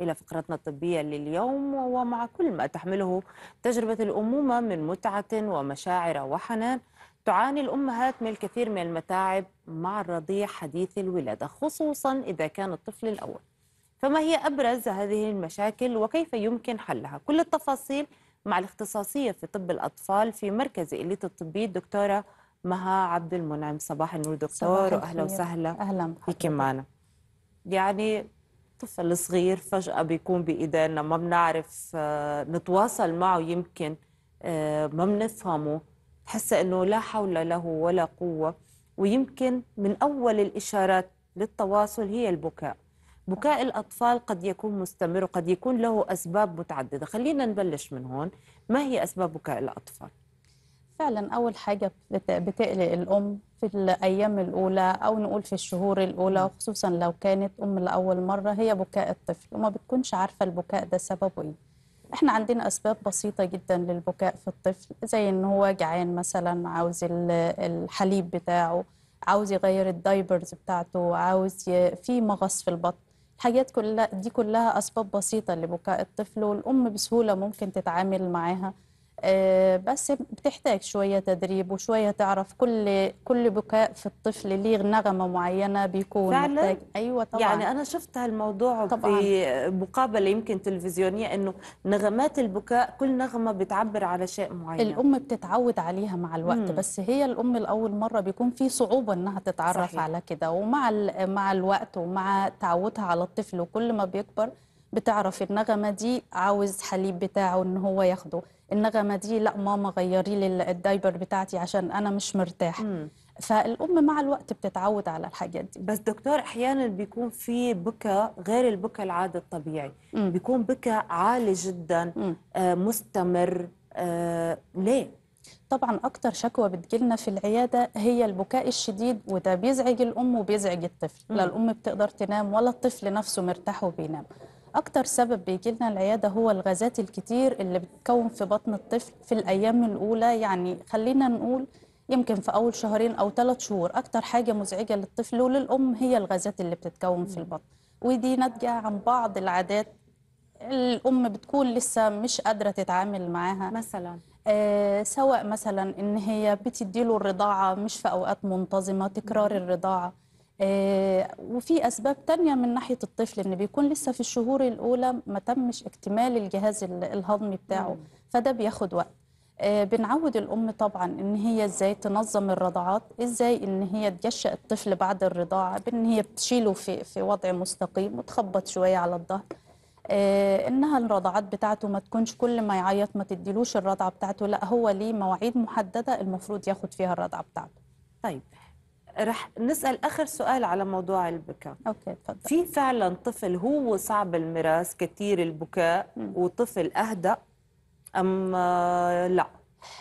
إلى فقرتنا الطبية لليوم ومع كل ما تحمله تجربة الأمومة من متعة ومشاعر وحنان تعاني الأمهات من الكثير من المتاعب مع الرضيع حديث الولادة خصوصا إذا كان الطفل الأول فما هي أبرز هذه المشاكل وكيف يمكن حلها كل التفاصيل مع الاختصاصية في طب الأطفال في مركز إليت الطبي الدكتورة مها عبد المنعم صباح النور دكتور وأهلا وسهلا أهلا بك معنا يعني الطفل الصغير فجأة بيكون بإيدينا ما بنعرف آه، نتواصل معه يمكن آه، ما بنفهمه حس إنه لا حول له ولا قوة ويمكن من أول الإشارات للتواصل هي البكاء بكاء الأطفال قد يكون مستمر وقد يكون له أسباب متعددة خلينا نبلش من هون ما هي أسباب بكاء الأطفال؟ فعلا أول حاجة بتقلق الأم في الأيام الأولى أو نقول في الشهور الأولى خصوصا لو كانت أم لأول مرة هي بكاء الطفل وما بتكونش عارفة البكاء ده سببه إيه احنا عندنا اسباب بسيطه جدا للبكاء في الطفل زي ان هو جعان مثلا عاوز الحليب بتاعه عاوز يغير الدايبرز بتاعته عاوز ي... في مغص في البطن الحاجات كلها دي كلها اسباب بسيطه لبكاء الطفل والام بسهوله ممكن تتعامل معاها آه، بس بتحتاج شويه تدريب وشويه تعرف كل كل بكاء في الطفل ليه نغمه معينه بيكون فعلا ايوه طبعا يعني انا شفت هالموضوع طبعاً. في مقابله يمكن تلفزيونيه انه نغمات البكاء كل نغمه بتعبر على شيء معين الام بتتعود عليها مع الوقت مم. بس هي الام الأول مره بيكون في صعوبه انها تتعرف صحيح. على كده ومع مع الوقت ومع تعودها على الطفل وكل ما بيكبر بتعرف النغمه دي عاوز حليب بتاعه ان هو ياخده النغمه دي لا ماما غيري لي الدايبر بتاعتي عشان انا مش مرتاح م. فالام مع الوقت بتتعود على الحاجات دي بس دكتور احيانا بيكون في بكى غير البكى العادي الطبيعي م. بيكون بكى عالي جدا آه مستمر آه ليه طبعا اكتر شكوى بتجيلنا في العياده هي البكاء الشديد وده بيزعج الام وبيزعج الطفل م. لا الام بتقدر تنام ولا الطفل نفسه مرتاح وبينام اكتر سبب بيجي لنا العياده هو الغازات الكتير اللي بتتكون في بطن الطفل في الايام الاولى يعني خلينا نقول يمكن في اول شهرين او ثلاث شهور اكتر حاجه مزعجه للطفل وللام هي الغازات اللي بتتكون في البطن ودي ناتجه عن بعض العادات الام بتكون لسه مش قادره تتعامل معاها مثلا آه سواء مثلا ان هي بتديله الرضاعه مش في اوقات منتظمه تكرار الرضاعه آه، وفي اسباب تانية من ناحيه الطفل ان بيكون لسه في الشهور الاولى ما تمش اكتمال الجهاز الهضمي بتاعه فده بياخد وقت آه، بنعود الام طبعا ان هي ازاي تنظم الرضاعات ازاي ان هي تجشئ الطفل بعد الرضاعه بان هي بتشيله في في وضع مستقيم وتخبط شويه على الظهر آه، انها الرضاعات بتاعته ما تكونش كل ما يعيط ما تديلوش الرضعه بتاعته لا هو ليه مواعيد محدده المفروض ياخد فيها الرضعه بتاعته طيب رح نسال اخر سؤال على موضوع البكاء اوكي تفضل في فعلا طفل هو صعب المراس كثير البكاء وطفل اهدى ام آه، لا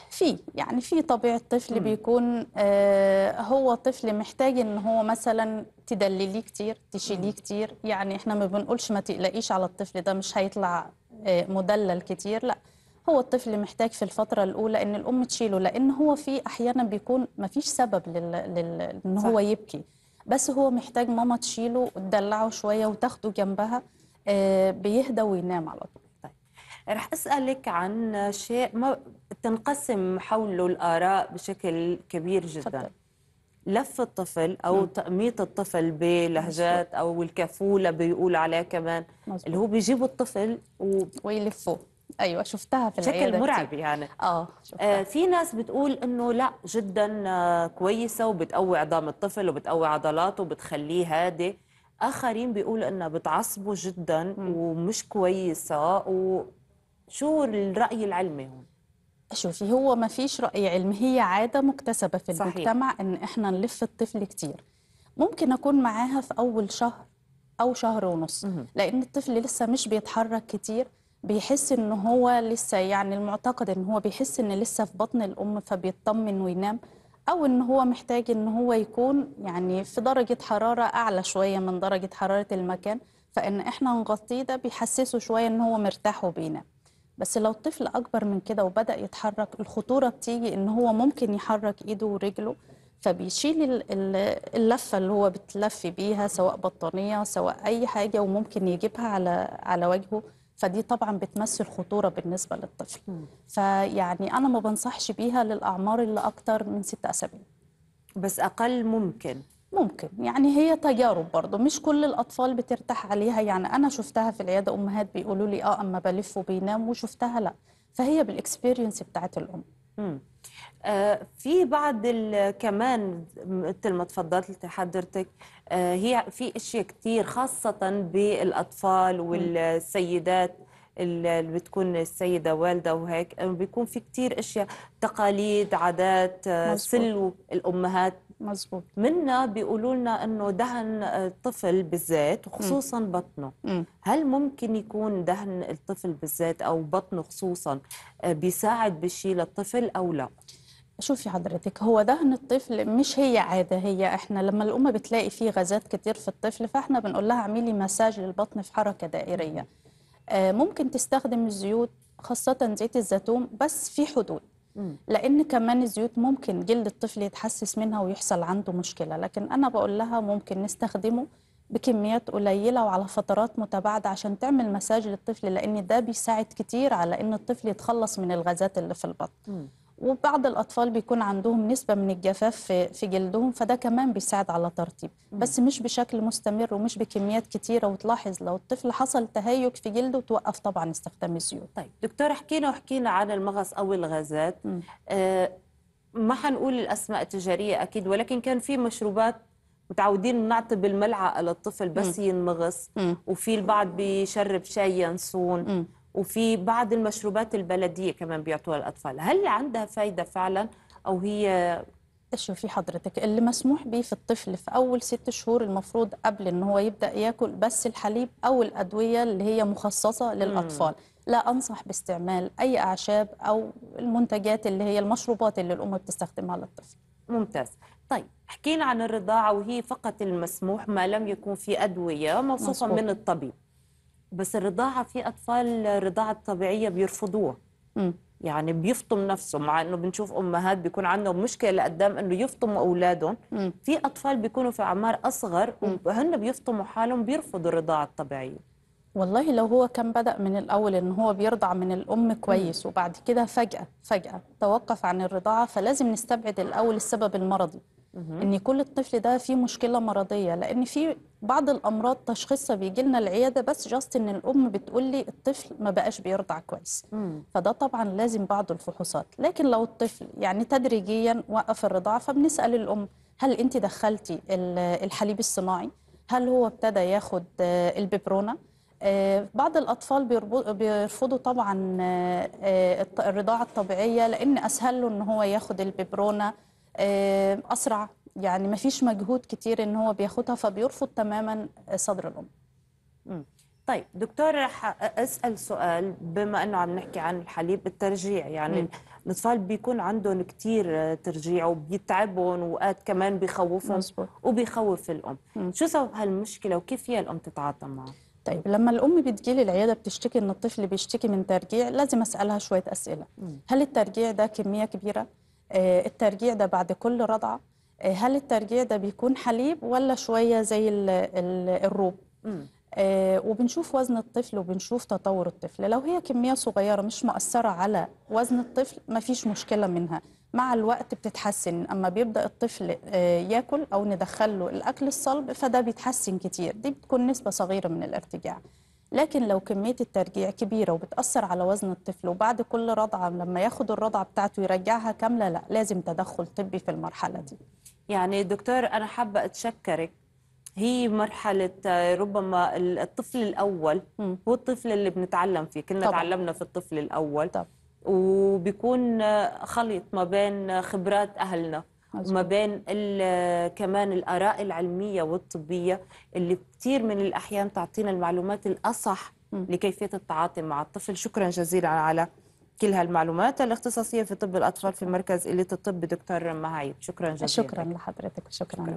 في يعني في طبيعه طفل بيكون آه هو طفل محتاج ان هو مثلا تدلليه كتير تشيليه كتير يعني احنا ما بنقولش ما تقلقيش على الطفل ده مش هيطلع آه مدلل كتير لا هو الطفل محتاج في الفترة الأولى إن الأم تشيله لأن هو في أحيانا بيكون مفيش سبب لل... لل... إن هو يبكي بس هو محتاج ماما تشيله وتدلعه شوية وتاخده جنبها آه بيهدى وينام على طول طيب، رح اسالك عن شيء ما تنقسم حوله الاراء بشكل كبير جدا فضل. لف الطفل او مم. نعم. تقميط الطفل بلهجات او الكفوله بيقول عليها كمان مزبوط. اللي هو بيجيبوا الطفل و... ويلفوه ايوه شفتها في العياده بشكل مرعب كتير. يعني اه آه في ناس بتقول انه لا جدا آه، كويسه وبتقوي عظام الطفل وبتقوي عضلاته وبتخليه هادئ اخرين بيقولوا انها بتعصبه جدا م. ومش كويسه وشو الراي العلمي هون شوفي هو ما فيش راي علمي هي عاده مكتسبه في صحيح. المجتمع ان احنا نلف الطفل كتير ممكن اكون معاها في اول شهر او شهر ونص لان الطفل لسه مش بيتحرك كتير بيحس ان هو لسه يعني المعتقد ان هو بيحس ان لسه في بطن الام فبيطمن وينام او ان هو محتاج ان هو يكون يعني في درجه حراره اعلى شويه من درجه حراره المكان فان احنا نغطيه ده بيحسسه شويه ان هو مرتاح وبينام بس لو الطفل اكبر من كده وبدا يتحرك الخطوره بتيجي ان هو ممكن يحرك ايده ورجله فبيشيل اللفه اللي هو بتلف بيها سواء بطانيه سواء اي حاجه وممكن يجيبها على على وجهه فدي طبعا بتمثل خطوره بالنسبه للطفل فيعني انا ما بنصحش بيها للاعمار اللي اكتر من ست اسابيع بس اقل ممكن ممكن يعني هي تجارب برضه مش كل الاطفال بترتاح عليها يعني انا شفتها في العياده امهات بيقولوا لي اه اما بلف وبينام وشفتها لا فهي بالاكسبيرينس بتاعت الام آه، في بعض كمان مثل ما تفضلت حضرتك آه، هي في اشياء كثير خاصه بالاطفال والسيدات اللي بتكون السيده والده وهيك آه، بيكون في كثير اشياء تقاليد عادات سلو الامهات مزبوط منا بيقولوا لنا انه دهن الطفل بالذات وخصوصا م. بطنه م. هل ممكن يكون دهن الطفل بالذات او بطنه خصوصا آه، بيساعد بشيء للطفل او لا شوفي حضرتك هو دهن الطفل مش هي عادة هي احنا لما الأم بتلاقي فيه غازات كتير في الطفل فاحنا بنقول لها اعملي مساج للبطن في حركة دائرية آه، ممكن تستخدم الزيوت خاصة زيت الزيتون بس في حدود لان كمان الزيوت ممكن جلد الطفل يتحسس منها ويحصل عنده مشكله لكن انا بقول لها ممكن نستخدمه بكميات قليله وعلى فترات متباعده عشان تعمل مساج للطفل لان ده بيساعد كتير على ان الطفل يتخلص من الغازات اللي في البطن وبعض الاطفال بيكون عندهم نسبه من الجفاف في جلدهم فده كمان بيساعد على ترطيب بس مش بشكل مستمر ومش بكميات كتيره وتلاحظ لو الطفل حصل تهيج في جلده توقف طبعا استخدام الزيوت طيب دكتور احكينا واحكينا عن المغص او الغازات آه، ما حنقول الاسماء التجاريه اكيد ولكن كان في مشروبات متعودين نعطي بالملعقه للطفل بس ينمغص وفي البعض بيشرب شاي ينسون وفي بعض المشروبات البلديه كمان بيعطوها للاطفال هل عندها فايده فعلا او هي شوفي حضرتك اللي مسموح به في الطفل في اول ست شهور المفروض قبل ان هو يبدا ياكل بس الحليب او الادويه اللي هي مخصصه للاطفال مم. لا انصح باستعمال اي اعشاب او المنتجات اللي هي المشروبات اللي الام بتستخدمها للطفل ممتاز طيب حكينا عن الرضاعه وهي فقط المسموح ما لم يكن في ادويه موصوفه من الطبيب بس الرضاعه في اطفال الرضاعه الطبيعيه بيرفضوها يعني بيفطم نفسه مع انه بنشوف امهات بيكون عندهم مشكله لقدام انه يفطموا اولادهم في اطفال بيكونوا في اعمار اصغر وهن بيفطموا حالهم بيرفضوا الرضاعه الطبيعيه والله لو هو كان بدأ من الأول إن هو بيرضع من الأم كويس وبعد كده فجأة فجأة توقف عن الرضاعة فلازم نستبعد الأول السبب المرضي ان كل الطفل ده فيه مشكله مرضيه لان في بعض الامراض تشخيصها بيجي لنا العياده بس جاست ان الام بتقول لي الطفل ما بقاش بيرضع كويس مم. فده طبعا لازم بعض الفحوصات لكن لو الطفل يعني تدريجيا وقف الرضاعه فبنسال الام هل انت دخلتي الحليب الصناعي هل هو ابتدى ياخد آه، الببرونه آه، بعض الأطفال بيرفضوا طبعا آه، الرضاعة الطبيعية لأن أسهل له إن هو ياخد الببرونة آه، اسرع يعني ما فيش مجهود كتير ان هو بياخدها فبيرفض تماما صدر الام طيب دكتور اسال سؤال بما انه عم نحكي عن الحليب الترجيع يعني م. الاطفال بيكون عندهم كثير ترجيع وبيتعبهم واوقات كمان بخوفهم مزبوط. وبيخوف الام م. شو سبب هالمشكله وكيف فيها الام تتعاطى معه طيب لما الام بتجي لي العياده بتشتكي ان الطفل بيشتكي من ترجيع لازم اسالها شويه اسئله م. هل الترجيع ده كميه كبيره آه، الترجيع ده بعد كل رضعه آه، هل الترجيع ده بيكون حليب ولا شويه زي الروب آه، وبنشوف وزن الطفل وبنشوف تطور الطفل لو هي كميه صغيره مش مأثره على وزن الطفل ما فيش مشكله منها مع الوقت بتتحسن اما بيبدا الطفل ياكل او ندخله الاكل الصلب فده بيتحسن كتير دي بتكون نسبه صغيره من الارتجاع لكن لو كميه الترجيع كبيره وبتاثر على وزن الطفل وبعد كل رضعه لما ياخد الرضعه بتاعته يرجعها كامله لا لازم تدخل طبي في المرحله دي يعني دكتور انا حابه اتشكرك هي مرحلة آه، ربما الطفل الأول هو الطفل اللي بنتعلم فيه كنا طبعا. تعلمنا في الطفل الأول طبعا. وبيكون آه، خليط ما بين آه، خبرات أهلنا ما بين كمان الآراء العلمية والطبية اللي كثير من الأحيان تعطينا المعلومات الأصح لكيفية التعاطي مع الطفل شكرا جزيلا على كل هالمعلومات الاختصاصية في طب الأطفال في مركز إليت الطب دكتور مهايب شكرا جزيلا شكرا لحضرتك شكرا, شكرا.